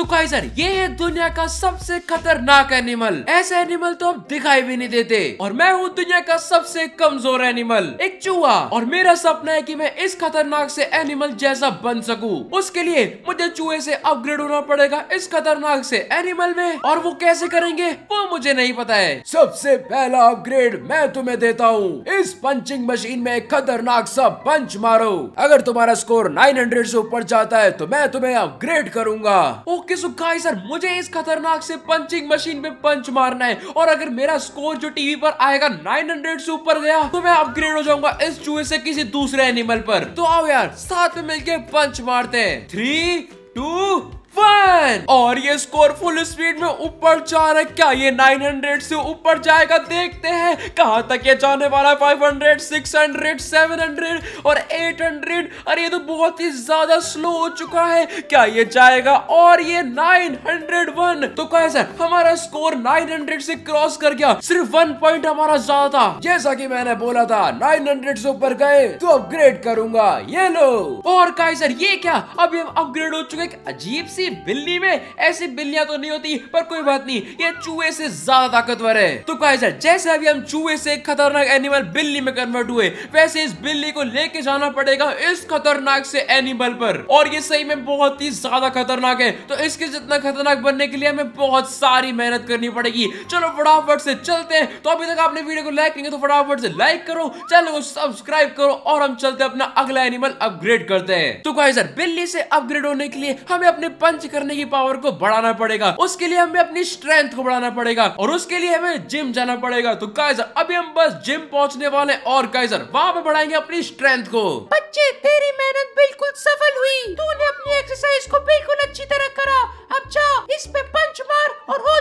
तो काइजर ये है दुनिया का सबसे खतरनाक एनिमल ऐसे एनिमल तो आप दिखाई भी नहीं देते और मैं हूँ दुनिया का सबसे कमजोर एनिमल एक चूहा और मेरा सपना है कि मैं इस खतरनाक से एनिमल जैसा बन सकूं उसके लिए मुझे चूहे से अपग्रेड होना पड़ेगा इस खतरनाक से एनिमल में और वो कैसे करेंगे वो मुझे नहीं पता है सबसे पहला अपग्रेड मैं तुम्हें देता हूँ इस पंचिंग मशीन में खतरनाक सा पंच मारो अगर तुम्हारा स्कोर नाइन से ऊपर जाता है तो मैं तुम्हें अपग्रेड करूंगा okay okay so guys sir मुझे इस खतरनाक से पंचिंग मशीन में पंच मारना है और अगर मेरा स्कोर जो टीवी पर आएगा 900 से ऊपर गया तो मैं अपग्रेड हो जाऊंगा इस चूहे से किसी दूसरे एनिमल पर तो आओ यार साथ में मिलके पंच मारते हैं थ्री टू वन और ये स्कोर फुल स्पीड में ऊपर जा रहा है क्या ये 900 से ऊपर जाएगा देखते हैं कहां तक ये जाने वाला 500 600 700 और 800 अरे ये तो बहुत ही ज्यादा स्लो हो चुका है क्या ये जाएगा और ये 901 तो सर हमारा स्कोर 900 से क्रॉस कर गया सिर्फ वन पॉइंट हमारा ज्यादा था जैसा की मैंने बोला था नाइन से ऊपर गए तो अपग्रेड करूंगा ये लो और सर ये क्या अभी हम अपग्रेड हो चुके अजीब सी किसी बिल्ली में ऐसी बिल्लियां तो नहीं होती पर कोई बात नहीं ये चूहे से ज्यादा ताकतवर है तो कहा जैसे अभी हम चूहे से खतरनाक एनिमल बिल्ली में कन्वर्ट हुए वैसे इस बिल्ली को लेके जाना पड़ेगा इस खतरनाक से एनिमल पर और ये सही में बहुत ही ज्यादा खतरनाक है तो इसके जितना खतरनाक बनने के लिए हमें बहुत सारी मेहनत करनी पड़ेगी चलो फटाफट से चलते हैं तो अभी तक आपने वीडियो को लाइक करेंगे तो फटाफट से लाइक करो चैनल को सब्सक्राइब करो और हम चलते अपना अगला एनिमल अपग्रेड करते हैं तो कहा बिल्ली से अपग्रेड होने के लिए हमें अपने पंच करने की पावर को बढ़ाना पड़ेगा उसके लिए हमें अपनी स्ट्रेंथ को बढ़ाना पड़ेगा और उसके लिए हमें जिम जाना पड़ेगा तो काइजर अभी हम बस जिम पहुँचने वाले और काइजर वहाँ पे बढ़ाएंगे अपनी स्ट्रेंथ को बच्चे तेरी मेहनत बिल्कुल सफल हुई तूने अपनी एक्सरसाइज को बिल्कुल अच्छी तरह करा अब जाओ इस पे पंच मार और हो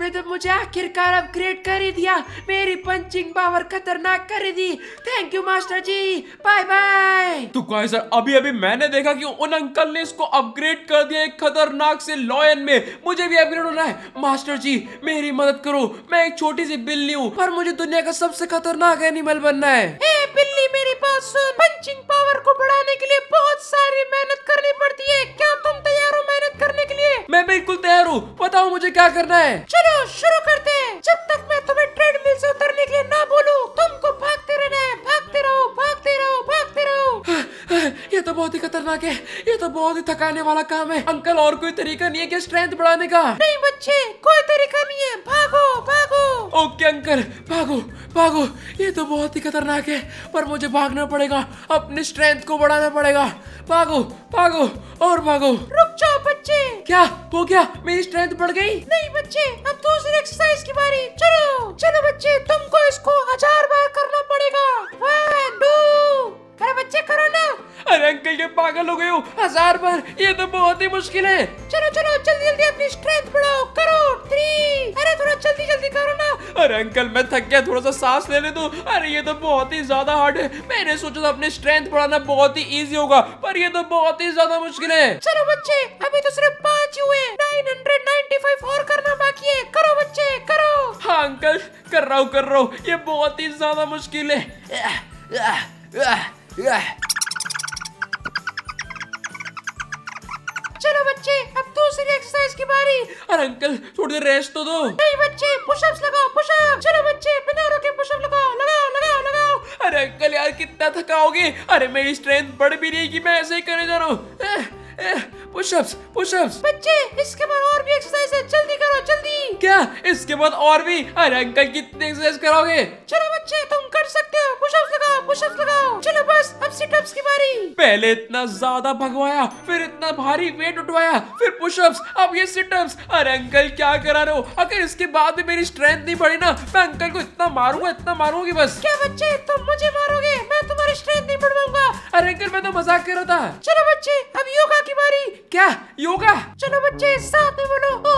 आपने तो मुझे आखिरकार अपग्रेड कर ही दिया मेरी पंचिंग पावर खतरनाक कर दी thank you master ji bye bye तो गाय सर अभी अभी मैंने देखा कि उन अंकल ने इसको अपग्रेड कर दिया एक खतरनाक से लॉयन में मुझे भी अपग्रेड होना है मास्टर जी मेरी मदद करो मैं एक छोटी सी बिल्ली हूँ पर मुझे दुनिया का सबसे खतरनाक एनिमल बनना है ए, बिल्ली मेरी बात सुन पंचिंग पावर को बढ़ाने के लिए बहुत सारी मेहनत करनी पड़ती है क्या तुम तैयार हो मेहनत करने के लिए मैं बिल्कुल तैयार हूँ बताओ मुझे क्या करना है चलो शुरू खतरनाक है ये तो बहुत ही थकाने वाला काम है अंकल और कोई तरीका नहीं है क्या स्ट्रेंथ बढ़ाने का नहीं बच्चे कोई तरीका नहीं है भागो भागो ओके अंकल भागो भागो ये तो बहुत ही खतरनाक है पर मुझे भागना पड़ेगा अपनी स्ट्रेंथ को बढ़ाना पड़ेगा भागो भागो और भागो रुक जाओ बच्चे क्या हो तो गया मेरी स्ट्रेंथ बढ़ गई नहीं बच्चे अब दूसरी एक्सरसाइज की बारी चलो चलो बच्चे तुमको इसको हजार बार करना पड़ेगा वन टू अरे बच्चे करो ना अरे अंकल ये पागल हो गए हो हजार बार ये तो बहुत ही मुश्किल है चलो चलो जल्दी जल्दी अपनी स्ट्रेंथ बढ़ाओ करो थ्री अरे थोड़ा जल्दी जल्दी करो ना अरे अंकल मैं थक गया थोड़ा सा सांस ले ले दो अरे ये तो बहुत ही ज्यादा हार्ड है मैंने सोचा था अपनी स्ट्रेंथ बढ़ाना बहुत ही इजी होगा पर ये तो बहुत ही ज्यादा मुश्किल है चलो बच्चे अभी तो सिर्फ पाँच हुए नाइन हंड्रेड नाइन्टी फाइव और करना बाकी है करो बच्चे करो हाँ अंकल कर रहा हूँ कर रहा हूँ ये बहुत ही ज्यादा मुश्किल है चलो बच्चे अब दूसरी तो एक्सरसाइज की बारी अरे अंकल थोड़ी देर रेस्ट तो दो नहीं बच्चे पुशअप्स लगाओ पुशअप चलो बच्चे बिना रुके पुशअप लगाओ लगाओ लगाओ लगाओ अरे अंकल यार कितना थकाओगे अरे मेरी स्ट्रेंथ बढ़ भी नहीं कि मैं ऐसे ही करने जा रहा हूँ पुशअप्स पुशअप्स बच्चे इसके बाद और भी एक्सरसाइज है जल्दी करो जल्दी क्या इसके बाद और भी अरे अंकल कितने एक्सरसाइज करोगे चलो बच्चे तुम कर सकते हो पुशअप्स लगाओ पुशअप्स लगाओ चलो बस अब सिटअप्स की बारी पहले इतना ज्यादा भगवाया फिर इतना भारी वेट उठवाया फिर पुशअप्स अब ये सिटअप्स अरे अंकल क्या करा रहे हो अगर इसके बाद भी मेरी स्ट्रेंथ नहीं बढ़ी ना मैं अंकल को इतना मारूंगा इतना मारूंगी बस क्या बच्चे तुम मुझे मारोगे मैं तुम्हारी स्ट्रेंथ नहीं बढ़वाऊंगा अरे अंकल मैं तो मजाक कर रहा था चलो बच्चे अब योगा की बारी क्या योगा चलो बच्चे साथ में बोलो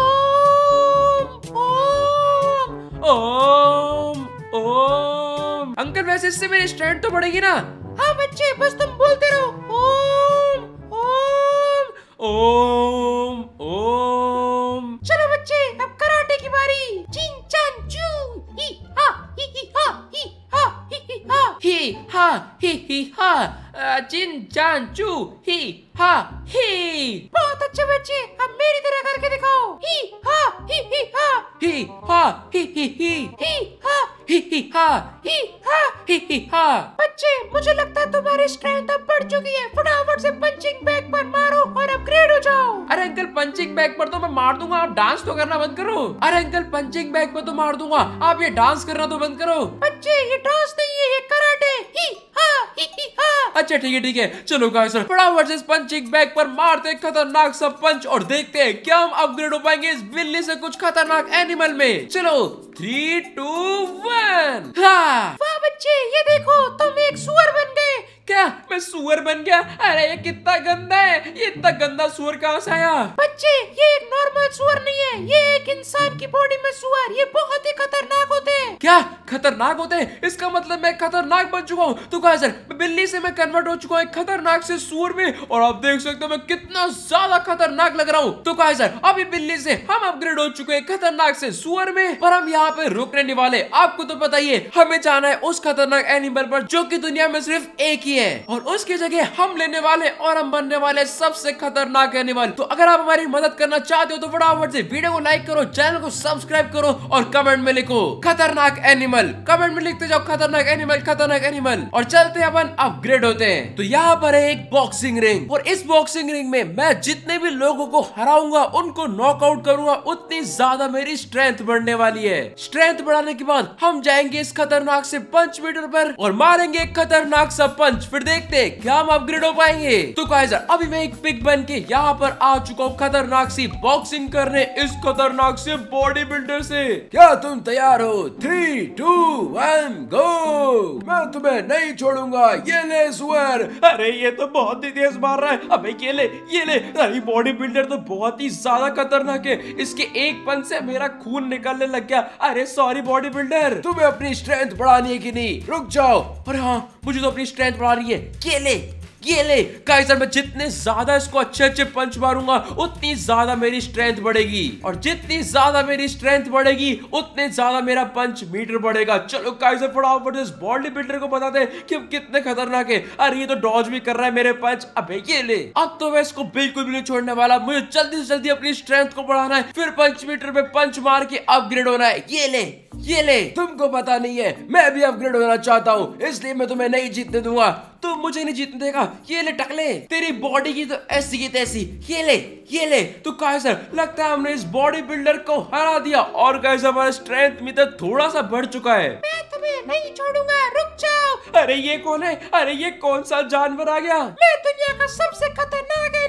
ओम ओम ओम ओम अंकल वैसे इससे मेरी स्ट्रेंथ तो बढ़ेगी ना हाँ बच्चे बस तुम बोलते रहो ओम ओम ओम ओम चलो बच्चे अब कराटे की बारी चिंग चन चू ही हा ही ही हा ही हा ही हा ही हा ही हा जिन जान चू ही हा ही बहुत अच्छे बच्चे अब मेरी तरह करके दिखाओ ही हा ही ही हा ही हा ही ही ही ही हा ही ही हा ही हा ही ही हा बच्चे मुझे लगता है तुम्हारी स्ट्रेंथ अब बढ़ चुकी है फटाफट से पंचिंग बैग पर मारो और अपग्रेड हो जाओ अरे अंकल पंचिंग बैग पर तो मैं मार दूंगा आप डांस तो करना बंद करो अरे अंकल पंचिंग बैग पर तो मार दूंगा आप ये डांस करना तो बंद करो बच्चे ये डांस नहीं है ये कराटे ही अच्छा ठीक है ठीक है चलो सर बड़ा वर्सेस पंचिंग बैग पर मारते खतरनाक सब पंच और देखते हैं क्या हम अपग्रेड हो पाएंगे इस बिल्ली से कुछ खतरनाक एनिमल में चलो थ्री टू वन हाँ। वाह बच्चे ये देखो तुम एक सुअर बन गए क्या मैं सुअर बन गया अरे ये कितना गंदा है ये इतना गंदा सुअर कहाँ से आया बच्चे ये एक नॉर्मल सुअर नहीं है ये एक इंसान की बॉडी में सुअर ये बहुत ही खतरनाक होते हैं क्या खतरनाक होते हैं इसका मतलब मैं खतरनाक बन चुका हूँ तो कहा सर बिल्ली से मैं कन्वर्ट हो चुका हूँ खतरनाक से सुअर में और आप देख सकते हो मैं कितना ज्यादा खतरनाक लग रहा हूँ तो कहा सर अभी बिल्ली से हम अपग्रेड हो चुके हैं खतरनाक से सुअर में पर हम यहाँ पे रुकने वाले आपको तो बताइए हमें जाना है उस खतरनाक एनिमल पर जो की दुनिया में सिर्फ एक ही की है और उसकी जगह हम लेने वाले और हम बनने वाले सबसे खतरनाक रहने वाले तो अगर आप हमारी मदद करना चाहते हो तो फटाफट से वीडियो को लाइक करो चैनल को सब्सक्राइब करो और कमेंट में लिखो खतरनाक एनिमल कमेंट में लिखते जाओ खतरनाक एनिमल खतरनाक एनिमल और चलते अपन अपग्रेड होते हैं तो यहाँ पर है एक बॉक्सिंग रिंग और इस बॉक्सिंग रिंग में मैं जितने भी लोगों को हराऊंगा उनको नॉकआउट करूंगा उतनी ज्यादा मेरी स्ट्रेंथ बढ़ने वाली है स्ट्रेंथ बढ़ाने के बाद हम जाएंगे इस खतरनाक से पंच मीटर पर और मारेंगे खतरनाक सा पंच कुछ फिर देखते हैं क्या हम अपग्रेड हो पाएंगे तो काइजर अभी मैं एक पिक बन के यहाँ पर आ चुका हूँ खतरनाक सी बॉक्सिंग करने इस खतरनाक से बॉडी बिल्डर से क्या तुम तैयार हो थ्री टू वन गो मैं तुम्हें नहीं छोड़ूंगा ये ले सुअर अरे ये तो बहुत ही तेज मार रहा है अब ये ले ये ले अरे बॉडी बिल्डर तो बहुत ही ज्यादा खतरनाक है इसके एक पन से मेरा खून निकलने लग गया अरे सॉरी बॉडी बिल्डर तुम्हें अपनी स्ट्रेंथ बढ़ानी है कि नहीं रुक जाओ अरे हाँ मुझे तो अपनी स्ट्रेंथ बढ़ा मार रही है केले केले गाइस मैं जितने ज्यादा इसको अच्छे अच्छे पंच मारूंगा उतनी ज्यादा मेरी स्ट्रेंथ बढ़ेगी और जितनी ज्यादा मेरी स्ट्रेंथ बढ़ेगी उतने ज्यादा मेरा पंच मीटर बढ़ेगा चलो गाइस फटाफट इस बॉडी बिल्डर को बता दे कि हम कितने खतरनाक है अरे ये तो डॉज भी कर रहा है मेरे पंच अबे ये ले अब तो मैं इसको बिल्कुल भी नहीं छोड़ने वाला मुझे जल्दी से जल्दी अपनी स्ट्रेंथ को बढ़ाना है फिर पंच मीटर पे पंच मार के अपग्रेड होना है ये ले ये ले तुमको पता नहीं है मैं भी अपग्रेड होना चाहता हूँ इसलिए मैं तुम्हें नहीं जीतने दूंगा तुम मुझे नहीं जीतने देगा ये ले टकले तेरी बॉडी की तो ऐसी की तैसी ये ले ये ले तो कायसर लगता है हमने इस बॉडी बिल्डर को हरा दिया और कैसे हमारा स्ट्रेंथ में तो थोड़ा सा बढ़ चुका है मैं तुम्हें नहीं छोड़ूंगा रुक जाओ अरे ये कौन है अरे ये कौन सा जानवर आ गया मैं दुनिया का सबसे खतरनाक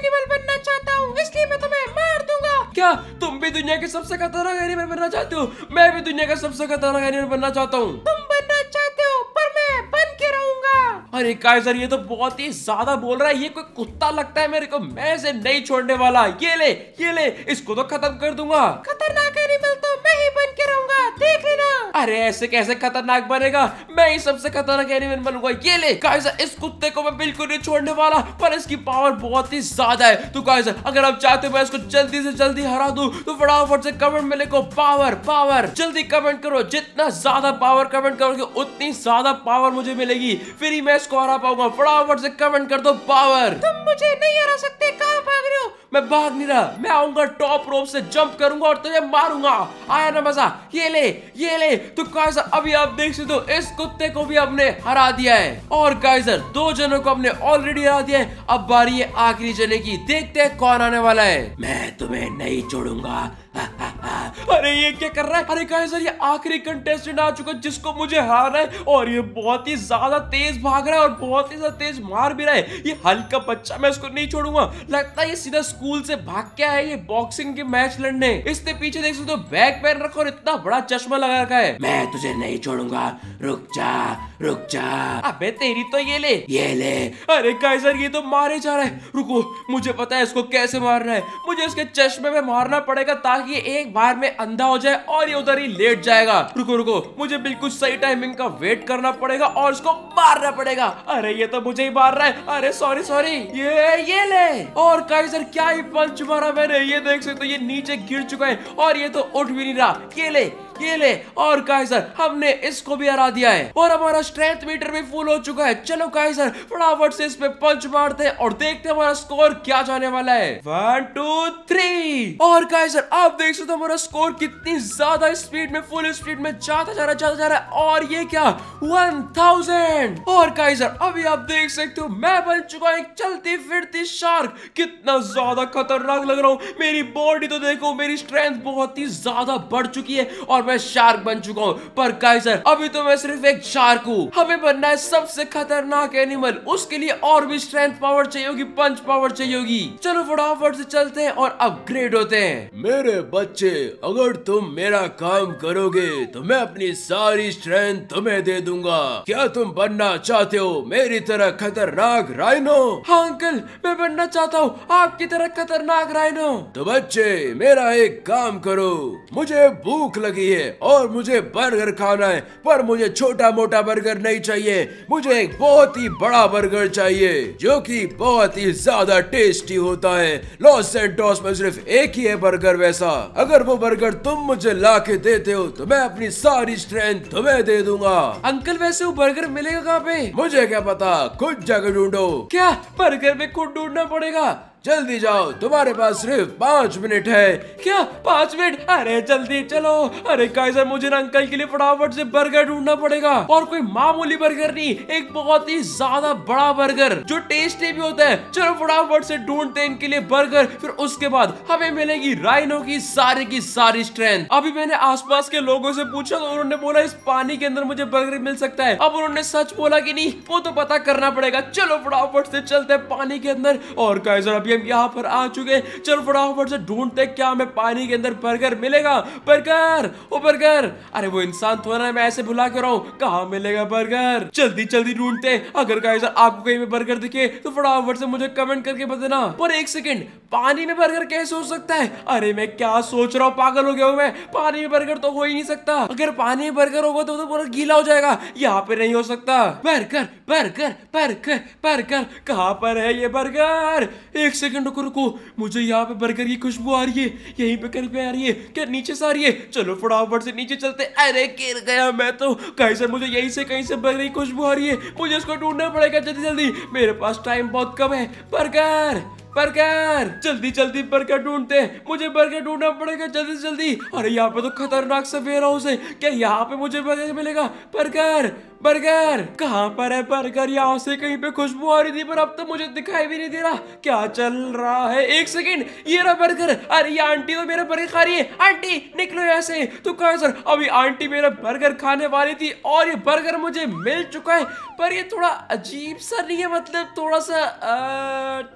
भी दुनिया के सबसे खतरनाक एनिमल बनना चाहती हूँ मैं भी दुनिया का सबसे खतरनाक एनिमल बनना चाहता हूँ तुम बनना चाहते हो पर मैं बन के रहूंगा अरे काय सर ये तो बहुत ही ज्यादा बोल रहा है ये कोई कुत्ता लगता है मेरे को मैं इसे नहीं छोड़ने वाला ये ले ये ले इसको तो खत्म कर दूंगा खतरनाक अरे ऐसे कैसे खतरनाक बनेगा मैं ही सबसे खतरनाक एनिमल बनूंगा ये ले गाइस इस कुत्ते को मैं बिल्कुल नहीं छोड़ने वाला पर इसकी पावर बहुत ही ज्यादा है तो गाइस अगर आप चाहते हो मैं इसको जल्दी से जल्दी हरा दूं तो फटाफट से कमेंट में लिखो पावर पावर जल्दी कमेंट करो जितना ज्यादा पावर कमेंट करोगे उतनी ज्यादा पावर मुझे मिलेगी फिर ही मैं इसको हरा पाऊंगा फटाफट से कमेंट कर दो पावर तुम मुझे नहीं हरा सकते का मैं भाग नहीं रहा मैं आऊंगा टॉप रोप से जंप करूंगा और तुझे मारूंगा आया ना मजा ये ले ये ले तो कायजर अभी आप देख सकते हो इस कुत्ते को भी हमने हरा दिया है और कायजर दो जनों को हमने ऑलरेडी हरा दिया है अब बारी है आखिरी जने की देखते हैं कौन आने वाला है मैं तुम्हें नहीं छोड़ूंगा अरे ये क्या कर रहा है अरे कहा सर ये आखिरी कंटेस्टेंट आ चुका है जिसको मुझे हारना है और ये बहुत ही ज्यादा तेज भाग रहा है और बहुत ही ज्यादा तेज मार भी रहा है ये हल्का बच्चा मैं इसको नहीं छोड़ूंगा लगता है ये सीधा स्कूल से भाग के आया ये बॉक्सिंग के मैच लड़ने इसके पीछे देख सकते हो तो बैग पहन रखा और इतना बड़ा चश्मा लगा रखा है मैं तुझे नहीं छोड़ूंगा रुक जा रुक जा अब तेरी तो ये ले ये ले अरे काइजर ये तो मारे जा रहा है रुको मुझे पता है इसको कैसे मारना है मुझे इसके चश्मे में मारना पड़ेगा ताकि ताकि ये एक बार में अंधा हो जाए और ये उधर ही लेट जाएगा रुको रुको मुझे बिल्कुल सही टाइमिंग का वेट करना पड़ेगा और उसको मारना पड़ेगा अरे ये तो मुझे ही मार रहा है अरे सॉरी सॉरी ये ये ले और काइजर क्या ही पंच मारा मैंने ये देख सकते तो ये नीचे गिर चुका है और ये तो उठ भी नहीं रहा ये ले ये ले और काइजर हमने इसको भी हरा दिया है और हमारा स्ट्रेंथ मीटर भी फुल हो चुका है चलो काइजर फटाफट से इस पे पंच मारते हैं और देखते हैं हमारा स्कोर क्या जाने वाला है वन टू थ्री और काइजर आप देख सकते हमारा स्कोर कितनी ज्यादा स्पीड में फुल स्पीड में जाता जा रहा जाता जा रहा है और ये क्या वन थाउजेंड और काइजर अभी आप देख सकते हो मैं बन चुका एक चलती फिरती शार्क कितना ज्यादा खतरनाक लग रहा हूँ मेरी बॉडी तो देखो मेरी स्ट्रेंथ बहुत ही ज्यादा बढ़ चुकी है और मैं शार्क बन चुका हूँ पर गाइजर अभी तो मैं सिर्फ एक शार्क हूँ हमें बनना है सबसे खतरनाक एनिमल उसके लिए और भी स्ट्रेंथ पावर चाहिए होगी पंच पावर चाहिए होगी चलो फटाफट से चलते हैं और अपग्रेड होते हैं मेरे बच्चे अगर तुम मेरा काम करोगे तो मैं अपनी सारी स्ट्रेंथ तुम्हें दे दूंगा क्या तुम बनना चाहते हो मेरी तरह खतरनाक राइनो हाँ अंकल मैं बनना चाहता हूँ आपकी तरह खतरनाक राइनो तो बच्चे मेरा एक काम करो मुझे भूख लगी चाहिए और मुझे बर्गर खाना है पर मुझे छोटा मोटा बर्गर नहीं चाहिए मुझे एक बहुत ही बड़ा बर्गर चाहिए जो कि बहुत ही ज्यादा टेस्टी होता है लॉस सेंटोस में सिर्फ एक ही है बर्गर वैसा अगर वो बर्गर तुम मुझे ला के देते हो तो मैं अपनी सारी स्ट्रेंथ तुम्हें दे दूंगा अंकल वैसे वो बर्गर मिलेगा कहाँ पे मुझे क्या पता खुद जगह ढूंढो क्या बर्गर में खुद ढूंढना पड़ेगा जल्दी जाओ तुम्हारे पास सिर्फ पाँच मिनट है क्या पाँच मिनट अरे जल्दी चलो अरे काइजर मुझे ना अंकल के लिए फटाफट से बर्गर ढूंढना पड़ेगा और कोई मामूली बर्गर नहीं एक बहुत ही ज्यादा बड़ा बर्गर जो टेस्टी भी होता है चलो फटाफट से ढूंढते हैं इनके लिए बर्गर फिर उसके बाद हमें मिलेगी राइनो की सारी की सारी स्ट्रेंथ अभी मैंने आस के लोगों से पूछा तो उन्होंने बोला इस पानी के अंदर मुझे बर्गर मिल सकता है अब उन्होंने सच बोला की नहीं वो तो पता करना पड़ेगा चलो फटाफट से चलते पानी के अंदर और काइजर अभी हम यहाँ पर आ चुके चल फटाफट से ढूंढते क्या हमें पानी के अंदर बर्गर मिलेगा बर्गर ओ बर्गर अरे वो इंसान थोड़ा मैं ऐसे भुला के रहा हूँ कहाँ मिलेगा बर्गर जल्दी जल्दी ढूंढते अगर कहीं आपको कहीं पे बर्गर दिखे तो फटाफट से मुझे कमेंट करके बताना पर एक सेकंड पानी में बर्गर कैसे हो सकता है अरे मैं क्या सोच रहा हूँ पागल हो गया हूँ मैं पानी में बर्गर तो हो ही नहीं सकता अगर पानी में बर्गर होगा तो, तो पूरा गीला हो जाएगा यहाँ पे नहीं हो सकता बर्गर बर्गर बर्गर बर्गर कहाँ पर है ये बर्गर एक सेकंड रुको रुको मुझे यहाँ पे बर्गर की खुशबू आ रही है यहीं पे कहीं पे आ रही है क्या नीचे से आ रही है चलो फटाफट से नीचे चलते अरे गिर गया मैं तो कहीं से मुझे यहीं से कहीं से बर्गर की खुशबू आ रही है मुझे इसको ढूंढना पड़ेगा जल्दी जल्दी मेरे पास टाइम बहुत कम है बर्गर बर्गर जल्दी जल्दी बर्गर ढूंढते हैं मुझे बर्गर ढूंढना पड़ेगा जल्दी से जल्दी अरे यहाँ पे तो खतरनाक सा वेयर हाउस है क्या यहाँ पे मुझे बर्गर मिलेगा बर्गर बर्गर कहाँ पर है बर्गर यहाँ से कहीं पे खुशबू आ रही थी पर अब तो मुझे दिखाई भी नहीं दे रहा क्या चल रहा है एक सेकेंड ये रहा बर्गर अरे ये आंटी तो मेरा बर्गर खा रही है आंटी निकलो यहाँ से तो कहा सर अभी आंटी मेरा बर्गर खाने वाली थी और ये बर्गर मुझे मिल चुका है पर ये थोड़ा अजीब सा नहीं है मतलब थोड़ा सा आ,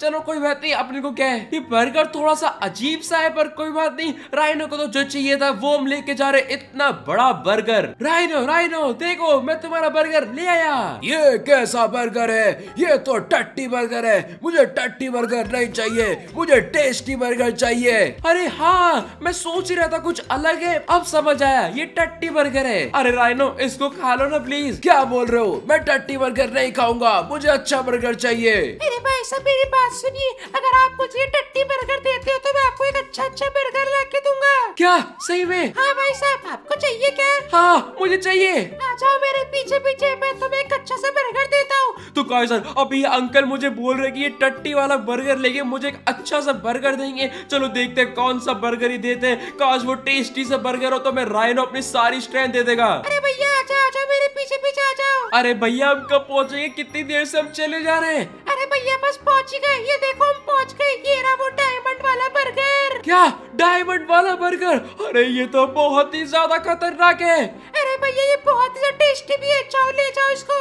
चलो कोई बात नहीं नहीं अपने को क्या है बर्गर थोड़ा सा अजीब सा है पर कोई बात नहीं राइनो को तो जो चाहिए था वो हम लेके जा रहे इतना बड़ा बर्गर राइनो राइनो देखो मैं तुम्हारा बर्गर ले आया ये कैसा बर्गर है ये तो टट्टी बर्गर है मुझे टट्टी बर्गर नहीं चाहिए मुझे टेस्टी बर्गर चाहिए अरे हाँ मैं सोच रहा था कुछ अलग है अब समझ आया ये टट्टी बर्गर है अरे राइनो इसको खा लो ना प्लीज क्या बोल रहे हो मैं टट्टी बर्गर नहीं खाऊंगा मुझे अच्छा बर्गर चाहिए मेरे भाई सब मेरी बात सुनिए अगर आप मुझे टट्टी बर्गर देते हो तो मैं आपको एक अच्छा अच्छा बर्गर ला के दूंगा क्या सही में हाँ भाई साहब आपको चाहिए क्या हाँ मुझे चाहिए आ जाओ मेरे पीछे पीछे मैं तुम्हें एक अच्छा सा बर्गर देता हूँ तो कहा सर अभी अंकल मुझे बोल रहे की ये टट्टी वाला बर्गर लेके मुझे एक अच्छा सा बर्गर देंगे चलो देखते हैं कौन सा बर्गर ही देते हैं काश वो टेस्टी सा बर्गर हो तो मैं रायनो अपनी सारी स्ट्रेंथ दे देगा अरे भैया आ जाओ आ जाओ मेरे पीछे पीछे आ जाओ अरे भैया हम कब पहुँचेंगे कितनी देर से हम चले जा रहे हैं अरे भैया बस पहुँच गए ये देखो हम पहुंच गए ये रहा वो डायमंड वाला बर्गर क्या डायमंड वाला बर्गर अरे ये तो बहुत ही ज्यादा खतरनाक है भैया ये बहुत ही टेस्टी भी है चाहो ले जाओ इसको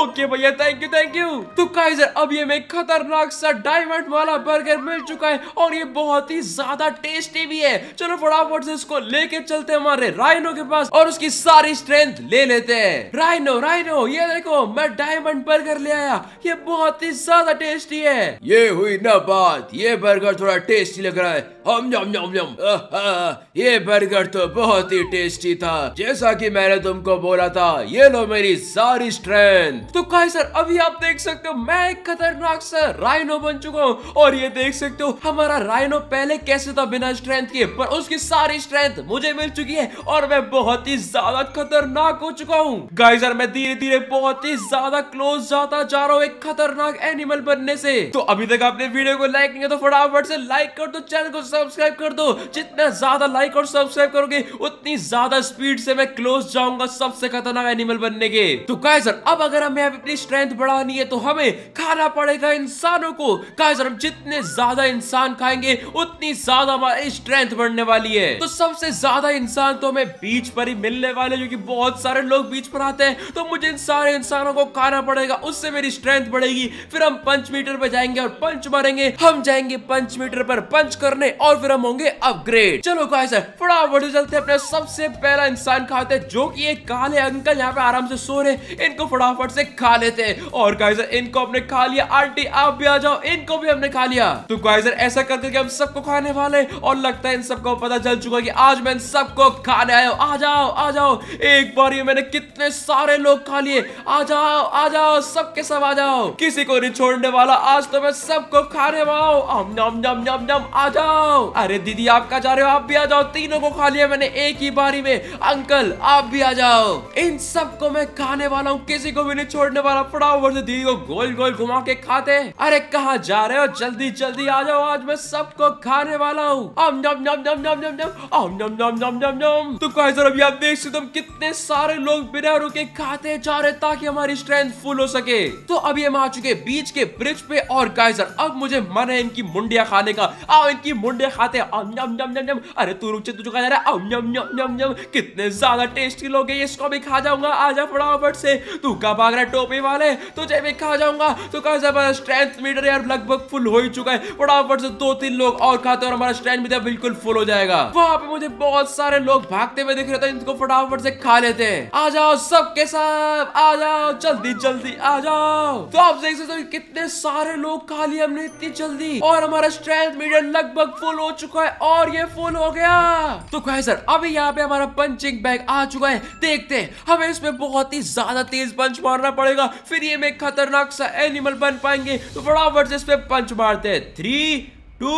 ओके भैया थैंक यू थैंक यू तो काइजर अब ये में खतरनाक सा डायमंड वाला बर्गर मिल चुका है और ये बहुत ही ज्यादा टेस्टी भी है चलो फटाफट से इसको लेके चलते हैं हमारे राइनो के पास और उसकी सारी स्ट्रेंथ ले लेते हैं राइनो राइनो ये देखो मैं डायमंड बर्गर ले आया ये बहुत ही ज्यादा टेस्टी है ये हुई ना बात ये बर्गर थोड़ा टेस्टी लग रहा है हम जम जम जम ये बर्गर तो बहुत ही टेस्टी था जैसा कि मैंने तुमको बोला था ये लो मेरी सारी स्ट्रेंथ तो काई सर अभी आप देख सकते हो मैं एक खतरनाक सर राइनो बन चुका हूँ और ये देख सकते हो हमारा राइनो पहले कैसे था बिना स्ट्रेंथ के पर उसकी सारी स्ट्रेंथ मुझे मिल चुकी है और मैं बहुत ही ज्यादा खतरनाक हो चुका हूँ गाइजर मैं धीरे धीरे बहुत ही ज्यादा क्लोज जाता जा रहा हूँ एक खतरनाक एनिमल बनने से तो अभी तक आपने वीडियो को लाइक नहीं किया तो फटाफट से लाइक कर दो चैनल को सब्सक्राइब कर दो जितना ज्यादा लाइक और सब्सक्राइब करोगे उतनी ज्यादा स्पीड से मैं क्लोज जाऊंगा बताऊंगा सबसे खतरनाक एनिमल बनने के तो कायजर अब अगर हमें अपनी स्ट्रेंथ बढ़ानी है तो हमें खाना पड़ेगा इंसानों को कायजर हम जितने ज्यादा इंसान खाएंगे उतनी ज्यादा हमारी स्ट्रेंथ बढ़ने वाली है तो सबसे ज्यादा इंसान तो हमें बीच पर ही मिलने वाले जो कि बहुत सारे लोग बीच पर आते हैं तो मुझे इन सारे इंसानों को खाना पड़ेगा उससे मेरी स्ट्रेंथ बढ़ेगी फिर हम पंच मीटर पर जाएंगे और पंच मारेंगे हम जाएंगे पंच मीटर पर पंच करने और फिर हम होंगे अपग्रेड चलो गाइस फटाफट चलते अपने सबसे पहला इंसान खाते जो कि कि ये काले अंकल यहाँ पे आराम से सो रहे इनको फटाफट से खा लेते हैं और गाइजर इनको हमने खा लिया आंटी आप भी आ जाओ इनको भी हमने खा लिया तो गाइजर ऐसा कर करके हम सबको खाने वाले और लगता है इन सबको पता चल चुका कि आज मैं इन सबको खाने आयो आ जाओ आ जाओ एक बार ये मैंने कितने सारे लोग खा लिए आ जाओ आ जाओ सबके सब आ जाओ किसी को नहीं छोड़ने वाला आज तो मैं सबको खाने वाला आ जाओ अरे दीदी आप कहा जा रहे हो आप भी आ जाओ तीनों को खा लिया मैंने एक ही बारी में अंकल आप भी आ आ जाओ इन सबको मैं खाने वाला हूँ किसी को भी नहीं छोड़ने वाला फटाफट से दीदी को गोल गोल घुमा के खाते अरे कहा जा रहे हो जल्दी जल्दी आ जाओ आज मैं सबको खाने वाला हूँ तो अभी आप देख सकते तुम कितने सारे लोग बिना रुके खाते जा रहे ताकि हमारी स्ट्रेंथ फुल हो सके तो अभी हम आ चुके बीच के ब्रिज पे और गाइजर अब मुझे मन है इनकी मुंडिया खाने का आओ इनकी मुंडिया खाते अरे तू रुक तुझे जा रहा है कितने ज्यादा टेस्टी लोग हो इसको भी खा जाऊंगा आ जा फटाफट से तू कब भाग रहा टोपी वाले तुझे भी खा जाऊंगा तो कहा जबरदस्त स्ट्रेंथ मीटर यार लगभग फुल हो ही चुका है फटाफट से दो तीन लोग और खाते और हमारा स्ट्रेंथ मीटर तो बिल्कुल फुल हो जाएगा वहां पे मुझे बहुत सारे लोग भागते हुए दिख रहे थे इनको फटाफट से खा लेते हैं आ जाओ सबके साथ आ जाओ जल्दी जल्दी आ जाओ तो आप देख सकते हो कितने सारे लोग खा लिए हमने इतनी जल्दी और हमारा स्ट्रेंथ मीटर लगभग फुल हो चुका है और ये फुल हो गया तो सर अभी यहाँ पे हमारा पंचिंग बैग आ चुका है देखते हैं हमें इसमें बहुत ही ज्यादा तेज पंच मारना पड़ेगा फिर ये में खतरनाक सा एनिमल बन पाएंगे तो फटाफट से इस पर पंच मारते हैं थ्री टू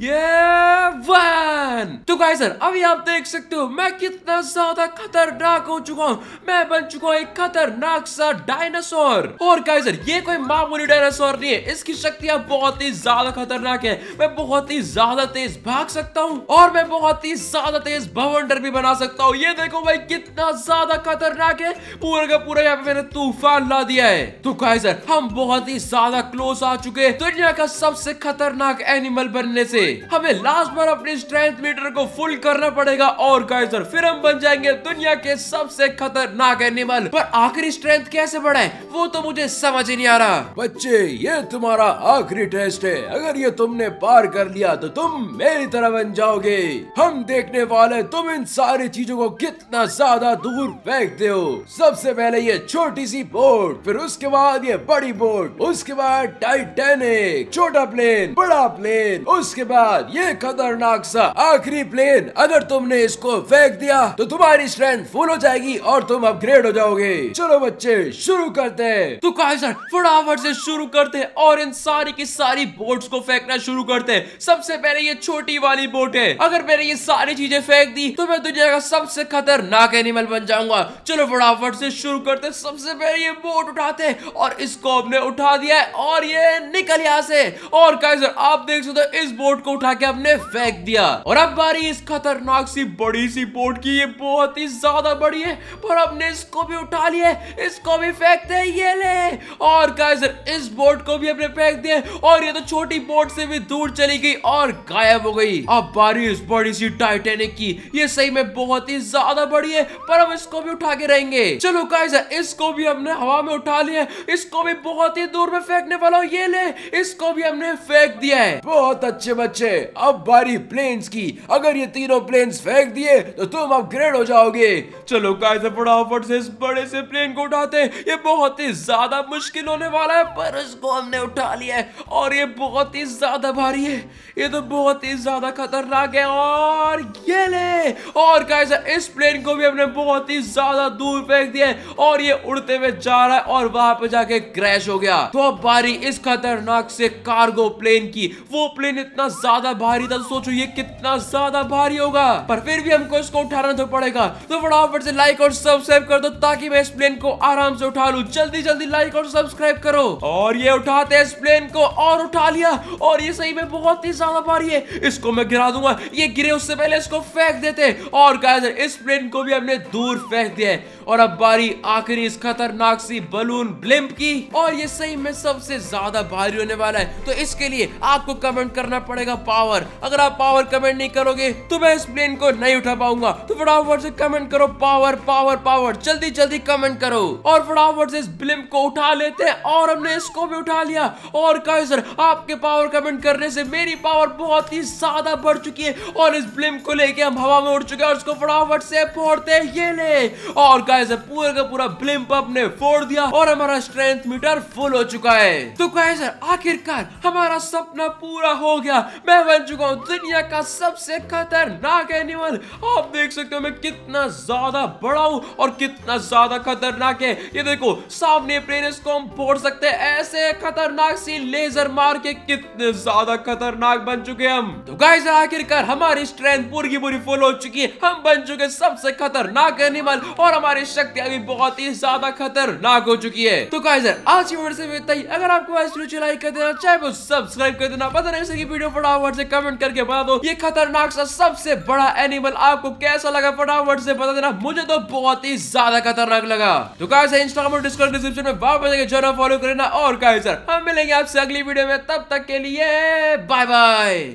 ये वैन तो गाइस सर अभी आप देख सकते हो मैं कितना ज्यादा खतरनाक हो चुका हूँ मैं बन चुका हूँ एक खतरनाक सा डायनासोर और गाइस सर ये कोई मामूली डायनासोर नहीं है इसकी शक्तियां बहुत ही ज्यादा खतरनाक है मैं बहुत ही ज्यादा तेज भाग सकता हूँ और मैं बहुत ही ज्यादा तेज भवंडर भी बना सकता हूँ ये देखो भाई कितना ज्यादा खतरनाक है पूरे का पूरा यहाँ पे मैंने तूफान ला दिया है तो गाइस सर हम बहुत ही ज्यादा क्लोज आ चुके दुनिया का सबसे खतरनाक एनिमल बनने से हमें लास्ट बार अपने स्ट्रेंथ मीटर को फुल करना पड़ेगा और गाइस फिर हम बन जाएंगे दुनिया के सबसे खतरनाक एनिमल पर आखिरी स्ट्रेंथ कैसे बढ़ाए वो तो मुझे समझ ही नहीं आ रहा बच्चे ये तुम्हारा आखिरी टेस्ट है अगर ये तुमने पार कर लिया तो तुम मेरी तरह बन जाओगे हम देखने वाले तुम इन सारी चीजों को कितना ज्यादा दूर फेंकते हो सबसे पहले ये छोटी सी बोट फिर उसके बाद ये बड़ी बोट उसके बाद टाइटेनिक छोटा प्लेन बड़ा प्लेन उसके बाद बाद ये खतरनाक सा आखिरी प्लेन अगर तुमने इसको फेंक दिया तो तुम्हारी स्ट्रेंथ फुल हो जाएगी और तुम अपग्रेड हो जाओगे चलो बच्चे शुरू करते हैं तो कहा सर फटाफट से शुरू करते हैं और इन सारी की सारी बोट्स को फेंकना शुरू करते हैं सबसे पहले ये छोटी वाली बोट है अगर मैंने ये सारी चीजें फेंक दी तो मैं दुनिया का सबसे खतरनाक एनिमल बन जाऊंगा चलो फटाफट से शुरू करते सबसे पहले ये बोट उठाते और इसको हमने उठा दिया और ये निकल यहाँ से और कहा आप देख सकते हो इस बोट को उठा के हमने फेंक दिया और अब बारी इस खतरनाक सी बड़ी सी बोट की ये बहुत ही ज्यादा बड़ी है पर हमने इसको भी उठा लिया इसको भी फेंकते हैं ये ले और गाइजर इस बोट को भी अपने फेंक दिया और ये तो छोटी बोट से भी दूर चली गई और गायब हो गई अब बारी इस बड़ी सी टाइटेनिक की ये सही में बहुत ही ज्यादा बड़ी है पर हम इसको भी उठा के रहेंगे चलो गाइजर इसको भी हमने हवा में उठा लिया इसको भी बहुत ही दूर में फेंकने वाला ये ले इसको भी हमने फेंक दिया है बहुत अच्छे बच्चे बच्चे अब बारी प्लेन्स की अगर ये तीनों प्लेन्स फेंक दिए तो तुम अपग्रेड हो जाओगे चलो कैसे फटाफट से इस बड़े से प्लेन को उठाते हैं ये बहुत ही ज्यादा मुश्किल होने वाला है पर इसको हमने उठा लिया है और ये बहुत ही ज्यादा भारी है ये तो बहुत ही ज्यादा खतरनाक है और ये ले और कैसे इस प्लेन को भी हमने बहुत ही ज्यादा दूर फेंक दिया है और ये उड़ते हुए जा रहा है और वहां पर जाके क्रैश हो गया तो अब बारी इस खतरनाक से कार्गो प्लेन की वो प्लेन इतना ज्यादा भारी था तो सोचो ये कितना ज्यादा भारी होगा पर फिर भी हमको इसको उठाना तो पड़ेगा तो फटाफट से लाइक और सब्सक्राइब कर दो ताकि मैं इस प्लेन को आराम से उठा लू जल्दी जल्दी लाइक और सब्सक्राइब करो और ये उठाते इस प्लेन को और उठा लिया और ये सही में बहुत ही ज्यादा भारी है इसको मैं गिरा दूंगा ये गिरे उससे पहले इसको फेंक देते और इस प्लेन को भी हमने दूर फेंक दिया है और अब बारी आखिरी इस खतरनाक सी बलून ब्लिम्प की और ये सही में सबसे ज्यादा भारी होने वाला है तो इसके लिए आपको कमेंट करना पड़ेगा जाएगा पावर अगर आप पावर कमेंट नहीं करोगे तो मैं इस प्लेन को नहीं उठा पाऊंगा तो फटाफट से कमेंट करो पावर पावर पावर जल्दी जल्दी कमेंट करो और फटाफट से इस ब्लिम को उठा लेते हैं और हमने इसको भी उठा लिया और कैसर आपके पावर कमेंट करने से मेरी पावर बहुत ही ज्यादा बढ़ चुकी है और इस ब्लिम को लेके हम हवा में उड़ चुके हैं और इसको फटाफट से फोड़ते हैं ये ले और काइजर पूरे का पूरा ब्लिम पब ने फोड़ दिया और हमारा स्ट्रेंथ मीटर फुल हो चुका है तो काइजर आखिरकार हमारा सपना पूरा हो गया मैं बन चुका हूँ दुनिया का सबसे खतरनाक एनिमल आप देख सकते हो मैं कितना ज्यादा बड़ा हूँ और कितना ज्यादा खतरनाक है ये देखो सामने प्लेन इसको हम फोड़ सकते हैं ऐसे खतरनाक सी लेजर मार के कितने ज्यादा खतरनाक बन चुके हम तो गाइस आखिरकार हमारी स्ट्रेंथ पूरी की पूरी फुल हो चुकी है हम बन चुके सबसे खतरनाक एनिमल और हमारी शक्तियां भी बहुत ही ज्यादा खतरनाक हो चुकी है तो गाइस आज की वीडियो से अगर आपको लाइक कर देना चाहे वो सब्सक्राइब कर देना पता नहीं वीडियो पड़ा फटाफट से कमेंट करके बता दो ये खतरनाक सा सबसे बड़ा एनिमल आपको कैसा लगा फटाफट से बता देना मुझे तो बहुत ही ज्यादा खतरनाक लगा तो कहा इंस्टाग्राम डिस्कॉर्ड डिस्क्रिप्शन में वापस जरूर फॉलो करना और कहा हम मिलेंगे आपसे अगली वीडियो में तब तक के लिए बाय बाय